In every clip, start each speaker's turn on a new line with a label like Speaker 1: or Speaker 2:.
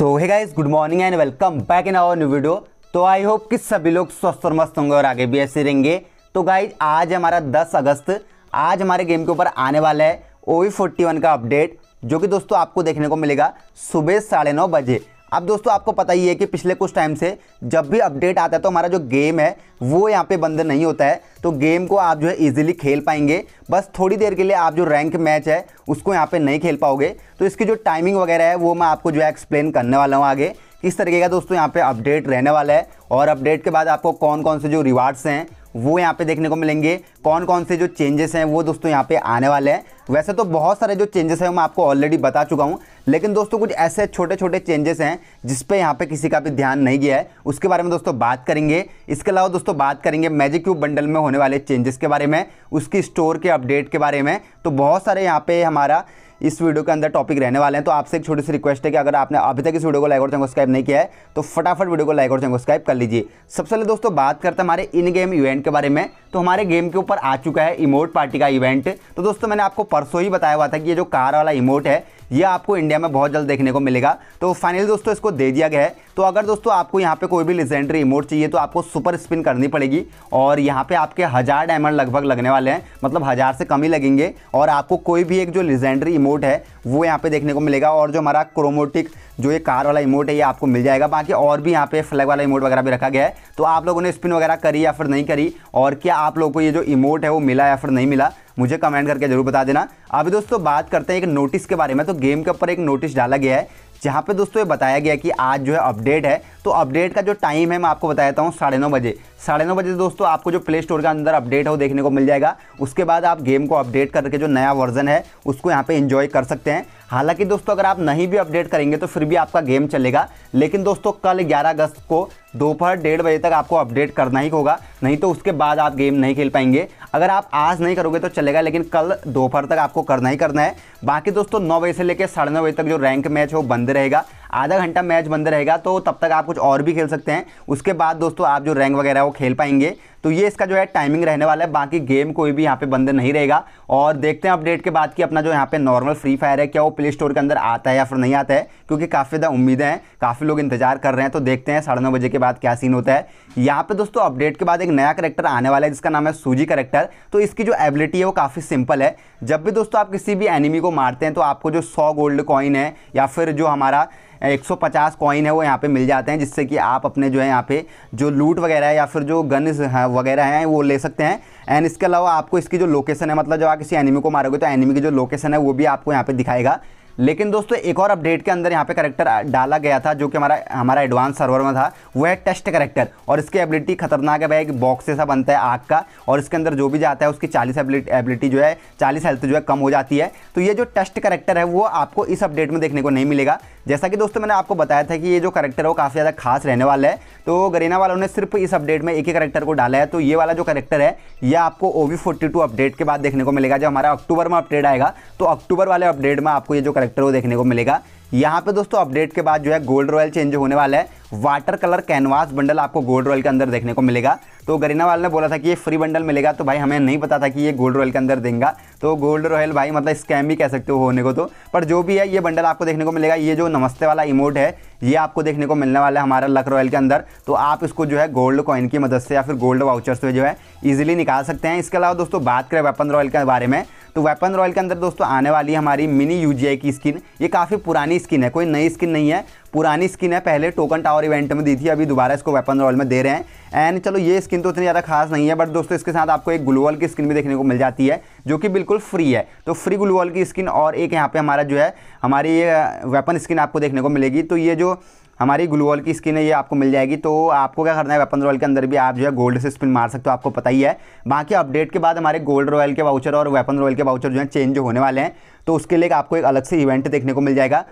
Speaker 1: so hi guys good morning and welcome back in our new video तो I hope कि सभी लोग स्वस्थ और मस्त होंगे और आगे भी ऐसे रहेंगे तो गाइज आज हमारा 10 अगस्त आज हमारे गेम के ऊपर आने वाला है ओ फोर्टी वन का अपडेट जो कि दोस्तों आपको देखने को मिलेगा सुबह साढ़े नौ बजे अब दोस्तों आपको पता ही है कि पिछले कुछ टाइम से जब भी अपडेट आता है तो हमारा जो गेम है वो यहाँ पे बंद नहीं होता है तो गेम को आप जो है इजीली खेल पाएंगे बस थोड़ी देर के लिए आप जो रैंक मैच है उसको यहाँ पे नहीं खेल पाओगे तो इसकी जो टाइमिंग वगैरह है वो मैं आपको जो है एक्सप्लेन करने वाला हूँ आगे किस तरीके का दोस्तों यहाँ पे अपडेट रहने वाला है और अपडेट के बाद आपको कौन कौन से जो रिवार्ड्स हैं वो यहाँ पे देखने को मिलेंगे कौन कौन से जो चेंजेस हैं वो दोस्तों यहाँ पे आने वाले हैं वैसे तो बहुत सारे जो चेंजेस हैं मैं आपको ऑलरेडी बता चुका हूँ लेकिन दोस्तों कुछ ऐसे छोटे छोटे चेंजेस हैं जिस पे यहाँ पे किसी का भी ध्यान नहीं गया है उसके बारे में दोस्तों बात करेंगे इसके अलावा दोस्तों बात करेंगे मैजिक क्यूब बंडल में होने वाले चेंजेस के बारे में उसकी स्टोर के अपडेट के बारे में तो बहुत सारे यहाँ पे हमारा इस वीडियो के अंदर टॉपिक रहने वाले हैं तो आपसे एक छोटी सी रिक्वेस्ट है कि अगर आपने अभी तक इस वीडियो को लाइक और चैनल सब्सक्राइब नहीं किया है तो फटाफट वीडियो को लाइक और चैनल सब्सक्राइब कर लीजिए सबसे पहले दोस्तों बात करते हैं हमारे इन गेम इवेंट के बारे में तो हमारे गेम के ऊपर आ चुका है इमोट पार्टी का इवेंट तो दोस्तों मैंने आपको परसों ही बताया हुआ था कि ये जो कार वाला इमोट है ये आपको इंडिया में बहुत जल्द देखने को मिलेगा तो फाइनली दोस्तों इसको दे दिया गया है तो अगर दोस्तों आपको यहाँ पे कोई भी लेजेंडरी इमोट चाहिए तो आपको सुपर स्पिन करनी पड़ेगी और यहाँ पे आपके हज़ार डायमंड लगभग लगने वाले हैं मतलब हज़ार से कम ही लगेंगे और आपको कोई भी एक जो लेजेंडरी इमोट है वो यहाँ पे देखने को मिलेगा और जो हमारा क्रोमोटिक जो ये कार वाला इमोट है ये आपको मिल जाएगा बाकी और भी यहाँ पे फ्लैग वाला इमोट वगैरह भी रखा गया है तो आप लोगों ने स्पिन वगैरह करी या फिर नहीं करी और क्या आप लोगों को ये जो इमोट है वो मिला या फिर नहीं मिला मुझे कमेंट करके जरूर बता देना अभी दोस्तों बात करते हैं एक नोटिस के बारे में तो गेम के ऊपर एक नोटिस डाला गया है जहाँ पे दोस्तों ये बताया गया कि आज जो है अपडेट है तो अपडेट का जो टाइम है मैं आपको बता हूँ साढ़े नौ बजे साढ़े नौ बजे दोस्तों आपको जो प्ले स्टोर के अंदर अपडेट हो देखने को मिल जाएगा उसके बाद आप गेम को अपडेट करके जो नया वर्जन है उसको यहाँ पे इन्जॉय कर सकते हैं हालांकि दोस्तों अगर आप नहीं भी अपडेट करेंगे तो फिर भी आपका गेम चलेगा लेकिन दोस्तों कल ग्यारह अगस्त को दोपहर डेढ़ बजे तक आपको अपडेट करना ही होगा नहीं तो उसके बाद आप गेम नहीं खेल पाएंगे अगर आप आज नहीं करोगे तो चलेगा लेकिन कल दोपहर तक आपको आपको करना ही करना है बाकी दोस्तों नौ बजे से लेकर साढ़े नौ बजे तक जो रैंक मैच है वो बंद रहेगा आधा घंटा मैच बंद रहेगा तो तब तक आप कुछ और भी खेल सकते हैं उसके बाद दोस्तों आप जो रैंक वगैरह वो खेल पाएंगे तो ये इसका जो है टाइमिंग रहने वाला है बाकी गेम कोई भी यहाँ पे बंद नहीं रहेगा और देखते हैं अपडेट के बाद कि अपना जो यहाँ पे नॉर्मल फ्री फायर है क्या वो प्ले स्टोर के अंदर आता है या फिर नहीं आता है क्योंकि काफ़ी ज़्यादा उम्मीदें हैं काफ़ी लोग इंतजार कर रहे हैं तो देखते हैं साढ़े बजे के बाद क्या सीन होता है यहाँ पे दोस्तों अपडेट के बाद एक नया करेक्टर आने वाला है जिसका नाम है सूजी करेक्टर तो इसकी जो एबिलिटी है वो काफ़ी सिंपल है जब भी दोस्तों आप किसी भी एनिमी को मारते हैं तो आपको जो सौ गोल्ड कॉइन है या फिर जो हमारा 150 कॉइन है वो यहाँ पे मिल जाते हैं जिससे कि आप अपने जो है यहाँ पे जो लूट वगैरह या फिर जो गन्स वगैरह हैं वो ले सकते हैं एंड इसके अलावा आपको इसकी जो लोकेशन है मतलब जब आप किसी एनिमी को मारोगे तो एनिमी की जो लोकेशन है वो भी आपको यहाँ पे दिखाएगा लेकिन दोस्तों एक और अपडेट के अंदर यहाँ पे करेक्टर डाला गया था जो कि हमारा हमारा एडवांस सर्वर में था वो है टेस्ट करेक्टर और इसकी एबिलिटी खतरनाक है भाई एक बॉक्स जैसा बनता है आग का और इसके अंदर जो भी जाता है उसकी चालीस एबिलिटी जो है चालीस हेल्थ जो है कम हो जाती है तो ये जो टेस्ट करेक्टर है वो आपको इस अपडेट में देखने को नहीं मिलेगा जैसा कि दोस्तों मैंने आपको बताया था कि ये जो करेक्टर है वो काफ़ी ज़्यादा खास रहने वाला है तो गरीना वालों ने सिर्फ इस अपडेट में एक ही करेक्टर को डाला है तो ये वाला जो करेक्टर है ये आपको ओ अपडेट के बाद देखने को मिलेगा जब हमारा अक्टूबर में अपडेट आएगा तो अक्टूबर वाले अपडेट में आपको ये जो करेक्टर वो देखने को मिलेगा यहाँ पे दोस्तों अपडेट के बाद जो है गोल्ड रॉयल चेंज होने वाला है वाटर कलर कैनवास बंडल आपको गोल्ड रॉयल के अंदर देखने को मिलेगा तो गरीना वाले ने बोला था कि ये फ्री बंडल मिलेगा तो भाई हमें नहीं पता था कि ये गोल्ड रॉयल के अंदर देंगे तो गोल्ड रॉयल भाई मतलब स्कैम भी कह सकते हो होने को तो पर जो भी है ये बंडल आपको देखने को मिलेगा ये जो नमस्ते वाला इमोट है ये आपको देखने को मिलने वाला है हमारा लक रॉयल के अंदर तो आप इसको जो है गोल्ड कॉइन की मदद से या फिर गोल्ड वाउचर से जो है ईजिली निकाल सकते हैं इसके अलावा दोस्तों बात करें वेपन रॉयल के बारे में तो वेपन रॉयल के अंदर दोस्तों आने वाली है हमारी मिनी यू की स्किन ये काफ़ी पुरानी स्किन है कोई नई स्किन नहीं है पुरानी स्किन है पहले टोकन टावर इवेंट में दी थी अभी दोबारा इसको वेपन रॉयल में दे रहे हैं एंड चलो ये स्किन तो इतनी ज़्यादा खास नहीं है बट दोस्तों इसके साथ आपको एक ग्लूवल की स्किन भी देखने को मिल जाती है जो कि बिल्कुल फ्री है तो फ्री ग्लूवल की स्किन और एक यहाँ पे हमारा जो है हमारी ये वेपन स्किन आपको देखने को मिलेगी तो ये जो हमारी ग्लूवॉल की स्किन है ये आपको मिल जाएगी तो आपको क्या करना है वेपन रॉयल के अंदर भी आप जो है गोल्ड से स्पिन मार सकते हो आपको पता ही है बाकी अपडेट के बाद हमारे गोल्ड रॉयल के वाउचर और वेपन रॉयल के वाउचर जो है चेंज होने वाले हैं तो उसके लिए आपको एक अलग से इवेंट देखने को मिल जाएगा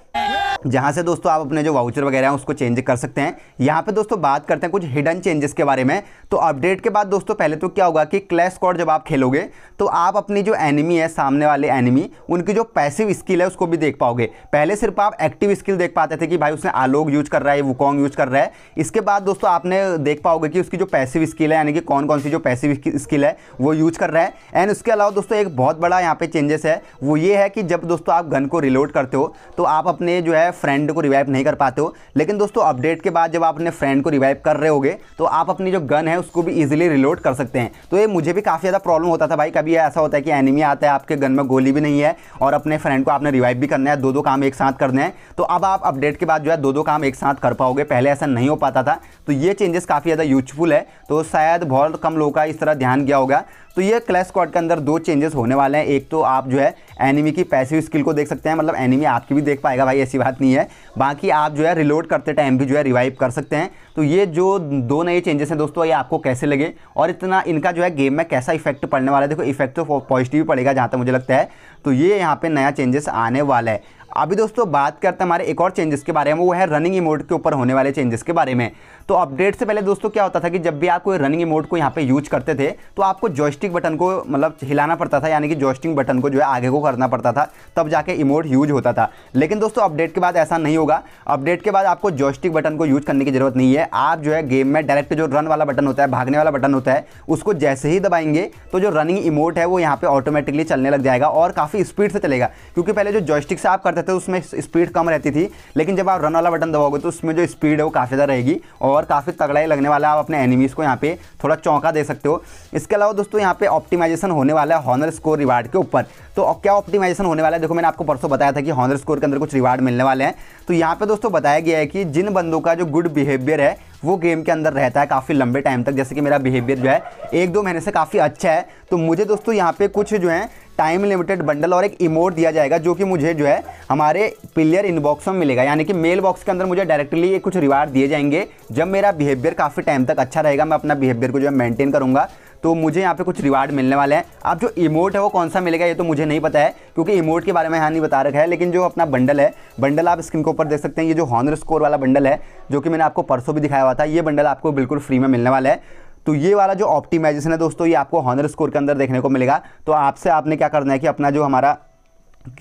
Speaker 1: जहाँ से दोस्तों आप अपने जो वाउचर वगैरह हैं उसको चेंज कर सकते हैं यहाँ पे दोस्तों बात करते हैं कुछ हिडन चेंजेस के बारे में तो अपडेट के बाद दोस्तों पहले तो क्या होगा कि क्लैश स्कॉड जब आप खेलोगे तो आप अपनी जो एनिमी है सामने वाले एनिमी उनकी जो पैसिव स्किल है उसको भी देख पाओगे पहले सिर्फ आप एक्टिव स्किल देख पाते थे कि भाई उसने आलोक यूज कर कर रहा है वुकॉन्ग यूज़ कर रहा है इसके बाद दोस्तों आपने देख पाओगे कि उसकी जो पैसिव स्किल है यानी कि कौन कौन सी जो पैसिव स्किल है वो यूज़ कर रहा है एंड उसके अलावा दोस्तों एक बहुत बड़ा यहाँ पे चेंजेस है वो ये है कि जब दोस्तों आप गन को रिलोड करते हो तो आप अपने जो है फ्रेंड को रिवाइव नहीं कर पाते हो लेकिन दोस्तों अपडेट के बाद जब आप अपने फ्रेंड को रिवाइव कर रहे होगे तो आप अपनी जो गन है उसको भी ईजिली रिलोड कर सकते हैं तो ये मुझे भी काफ़ी ज़्यादा प्रॉब्लम होता था भाई कभी ऐसा होता है कि एनिमी आता है आपके गन में गोली भी नहीं है और अपने फ्रेंड को आपने रिवाइव भी करना है दो दो काम एक साथ करना है तो अब आप अपडेट के बाद जो है दो दो काम एक साथ साथ कर पाओगे पहले ऐसा नहीं हो पाता था तो ये चेंजेस काफ़ी ज़्यादा यूजफुल है तो शायद बहुत कम लोगों का इस तरह ध्यान गया होगा तो ये क्लैश स्क्वाड के अंदर दो चेंजेस होने वाले हैं एक तो आप जो है एनिमी की पैसिव स्किल को देख सकते हैं मतलब एनिमी आपकी भी देख पाएगा भाई ऐसी बात नहीं है बाकी आप जो है रिलोड करते टाइम भी जो है रिवाइव कर सकते हैं तो ये जो दो नए चेंजेस हैं दोस्तों ये आपको कैसे लगे और इतना इनका जो है गेम में कैसा इफेक्ट पड़ने वाला है देखो इफेक्ट तो पॉजिटिव पड़ेगा जहाँ तक मुझे लगता है तो ये यहाँ पर नया चेंजेस आने वाला है अभी दोस्तों बात करते हैं हमारे एक और चेंजेस के बारे में वो है रनिंग इमोट के ऊपर होने वाले चेंजेस के बारे में तो अपडेट से पहले दोस्तों क्या होता था कि जब भी आप कोई रनिंग इमोट को यहाँ पे यूज करते थे तो आपको जॉयस्टिक बटन को मतलब हिलाना पड़ता था यानी कि जॉयस्टिक बटन को जो है आगे को करना पड़ता था तब जाके इमोट यूज होता था लेकिन दोस्तों अपडेट के बाद ऐसा नहीं होगा अपडेट के बाद आपको जॉयस्टिक बटन को यूज करने की जरूरत नहीं है आप जो है गेम में डायरेक्ट जो रन वाला बटन होता है भागने वाला बटन होता है उसको जैसे ही दबाएंगे तो जो रनिंग इमोट है वो यहाँ पर ऑटोमेटिकली चलने लग जाएगा और काफ़ी स्पीड से चलेगा क्योंकि पहले जो जॉयस्टिक से आप करते थे उसमें स्पीड कम रहती थी लेकिन जब आप रन वाला बटन दबाओगे तो उसमें जो स्पीड है वो काफ़ी ज़्यादा रहेगी और काफ़ी तगड़ाई लगने वाला आप अपने एनिमीज़ को यहाँ पे थोड़ा चौंका दे सकते हो इसके अलावा दोस्तों यहाँ पे ऑप्टिमाइजेशन होने वाला है हॉनर स्कोर रिवार्ड के ऊपर तो क्या ऑप्टिमाइजेशन होने वाला है देखो मैंने आपको परसों बताया था कि हॉनर स्कोर के अंदर कुछ रिवार्ड मिलने वाले हैं तो यहाँ पर दोस्तों बताया गया है कि जिन बंदों का जो गुड बिहेवियर है वो गेम के अंदर रहता है काफ़ी लंबे टाइम तक जैसे कि मेरा बिहेवियर जो है एक दो महीने से काफ़ी अच्छा है तो मुझे दोस्तों यहाँ पे कुछ जो है टाइम लिमिटेड बंडल और एक इमोट दिया जाएगा जो कि मुझे जो है हमारे प्लेयर इनबॉक्स में मिलेगा यानी कि मेल बॉक्स के अंदर मुझे डायरेक्टली ये कुछ रिवार्ड दिए जाएंगे जब मेरा बिहेवियर काफ़ी टाइम तक अच्छा रहेगा मैं अपना बिहेवियर को जो है मेंटेन करूँगा तो मुझे यहाँ पे कुछ रिवार्ड मिलने वाले हैं अब जो इमोट है वो कौन सा मिलेगा ये तो मुझे नहीं पता है क्योंकि इमोट के बारे में यहाँ नहीं बता रखा है लेकिन जो अपना बंडल है बंडल आप स्क्रीन के ऊपर देख सकते हैं ये जो हॉनर स्कोर वाला बंडल है जो कि मैंने आपको परसों भी दिखाया हुआ था ये बंडल आपको बिल्कुल फ्री में मिलने वाला है तो ये वाला जो ऑप्टिमाइजेशन है दोस्तों ये आपको हॉनर स्कोर के अंदर देखने को मिलेगा तो आपसे आपने क्या करना है कि अपना जो हमारा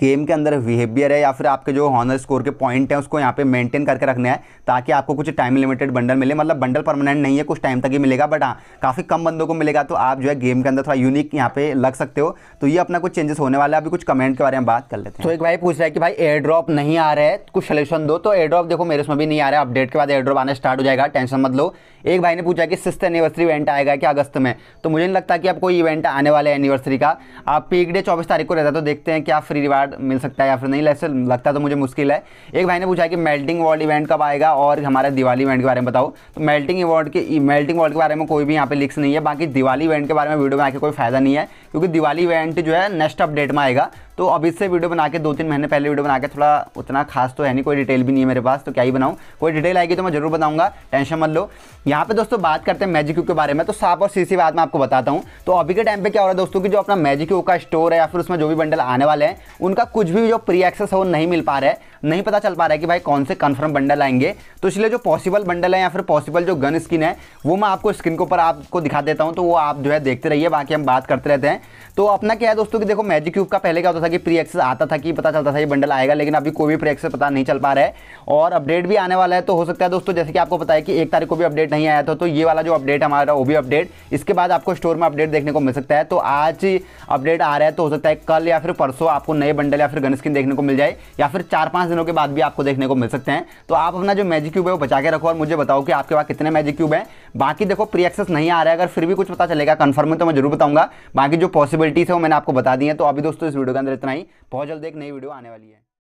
Speaker 1: गेम के अंदर बिहेवियर है या फिर आपके जो हॉनर स्कोर के पॉइंट हैं उसको यहाँ पे मेंटेन करके रखना है ताकि आपको कुछ टाइम लिमिटेड बंडल मिले मतलब बंडल परमानेंट नहीं है कुछ टाइम तक ही मिलेगा बट हाँ काफ़ी कम बंदों को मिलेगा तो आप जो है गेम के अंदर थोड़ा यूनिक यहाँ पे लग सकते हो तो ये अपना कुछ चेंजेस होने वाला है अभी कुछ कमेंट के बारे में बात कर लेते हैं तो एक भाई पूछ रहा है कि भाई एयर ड्रॉप नहीं आ रहा है कुछ सलेक्शन दो तो एयर ड्रॉप देखो मेरे उसमें भी नहीं आ रहा है अपडेट के बाद एयर ड्रॉप आना स्टार्ट हो जाएगा टेंशन मत लो एक भाई ने पूछा कि सिक्स एनिवर्सरी इवेंट आएगा कि अगस्त में तो मुझे नहीं लगता कि अब कोई इवेंट आने वाला है एनिवर्सरी का आप पीक डे चौबीस तारीख को रहता तो देखते हैं क्या फ्री कार्ड मिल सकता है या फिर नहीं ऐसे लगता तो मुझे मुश्किल है एक भाई ने पूछा कि मेल्टिंग वर्ल्ड इवेंट कब आएगा और हमारे दिवाली इवेंट के बारे में बताओ तो मेल्टिंग इवेंट के मेल्टिंग वर्ल्ड के बारे में कोई भी यहाँ पे लिख्स नहीं है बाकी दिवाली इवेंट के बारे में वीडियो में आके कोई फायदा नहीं है क्योंकि दिवाली इवेंट जो है नेक्स्ट अपडेट में आएगा तो अब इससे वीडियो बना के दो तीन महीने पहले वीडियो बना के थोड़ा उतना खास तो है नहीं कोई डिटेल भी नहीं है मेरे पास तो क्या ही बनाऊँ कोई डिटेल आएगी तो मैं जरूर बताऊँगा टेंशन मत लो यहाँ पे दोस्तों बात करते हैं मैजिक यू के बारे में तो साफ और सीसी बात मैं आपको बताता हूँ तो अभी के टाइम पर क्या हो रहा है दोस्तों की जो अपना मैजिक यू का स्टोर है या फिर उसमें जो भी बंडल आने वाले हैं उनका कुछ भी जो प्री एक्सेस है वो नहीं मिल पा रहा है नहीं पता चल पा रहा है कि भाई कौन से कन्फर्म बंडल आएंगे तो इसलिए जो पॉसिबल बंडल है या फिर पॉसिबल जो गन स्किन है वो मैं आपको स्क्रीन के ऊपर आपको दिखा देता हूँ तो वो आप जो है देखते रहिए बाकी हम बात करते रहते हैं तो अपना क्या है दोस्तों कि देखो मैजिक क्यूब का पहले क्या होता था कि प्री एक्सेस आता था कि पता चलता था ये बंडल आएगा लेकिन अभी कोई भी प्री एक्सेस पता नहीं चल पा रहा है और अपडेट भी आने वाला है तो हो सकता है दोस्तों जैसे कि आपको पता है कि एक तारीख को भी अपडेट नहीं आया था तो ये वाला जो अपडेट हमारा वो भी अपडेट इसके बाद आपको स्टोर में अपडेट देखने को मिल सकता है तो आज अपडेट आ रहा है तो हो सकता है कल या फिर परसों आपको नए बंडल या फिर गन स्किन देखने को मिल जाए या फिर चार पाँच पाँच दिनों के बाद भी आपको देखने को मिल सकते हैं तो आप अपना जो मैजिक क्यूब है वो बचा के रखो और मुझे बताओ कि आपके पास कितने मैजिक क्यूब हैं बाकी देखो प्री एक्सेस नहीं आ रहा है अगर फिर भी कुछ पता चलेगा कन्फर्म है तो मैं जरूर बताऊंगा बाकी जो पॉसिबिलिटीज़ है वो मैंने आपको बता दी है तो अभी दोस्तों इस वीडियो के अंदर इतना ही बहुत जल्द एक नई वीडियो आने वाली है